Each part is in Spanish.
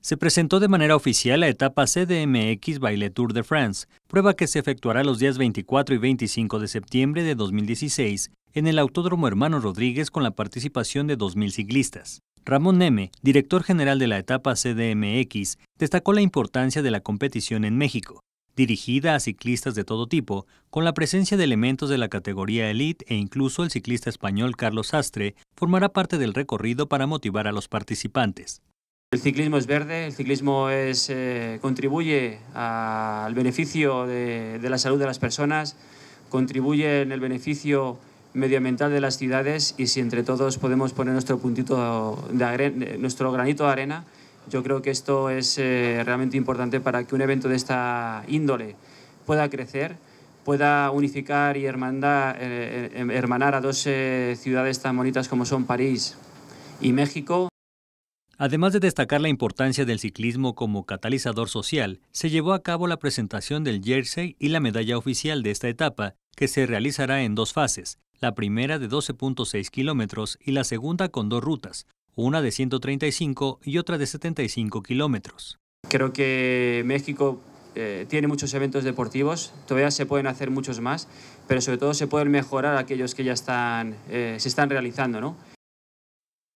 se presentó de manera oficial la etapa CDMX Baile Tour de France, prueba que se efectuará los días 24 y 25 de septiembre de 2016 en el Autódromo Hermano Rodríguez con la participación de 2.000 ciclistas. Ramón Neme, director general de la etapa CDMX, destacó la importancia de la competición en México, dirigida a ciclistas de todo tipo, con la presencia de elementos de la categoría elite e incluso el ciclista español Carlos Sastre formará parte del recorrido para motivar a los participantes. El ciclismo es verde, el ciclismo es, eh, contribuye al beneficio de, la salud de las personas, contribuye en el beneficio medioambiental de las ciudades y si entre todos podemos poner nuestro puntito de nuestro granito de arena, yo creo que esto es eh, realmente importante para que un evento de esta índole pueda crecer, pueda unificar y eh, hermanar a dos ciudades tan bonitas como son París y México. Además de destacar la importancia del ciclismo como catalizador social, se llevó a cabo la presentación del jersey y la medalla oficial de esta etapa, que se realizará en dos fases, la primera de 12.6 kilómetros y la segunda con dos rutas, una de 135 y otra de 75 kilómetros. Creo que México eh, tiene muchos eventos deportivos, todavía se pueden hacer muchos más, pero sobre todo se pueden mejorar aquellos que ya están, eh, se están realizando. ¿no?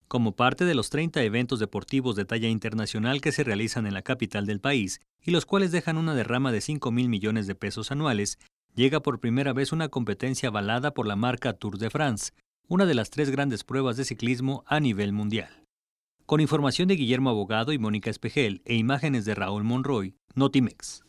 Como parte de los 30 eventos deportivos de talla internacional que se realizan en la capital del país y los cuales dejan una derrama de 5 mil millones de pesos anuales, llega por primera vez una competencia avalada por la marca Tour de France, una de las tres grandes pruebas de ciclismo a nivel mundial. Con información de Guillermo Abogado y Mónica Espejel e imágenes de Raúl Monroy, Notimex.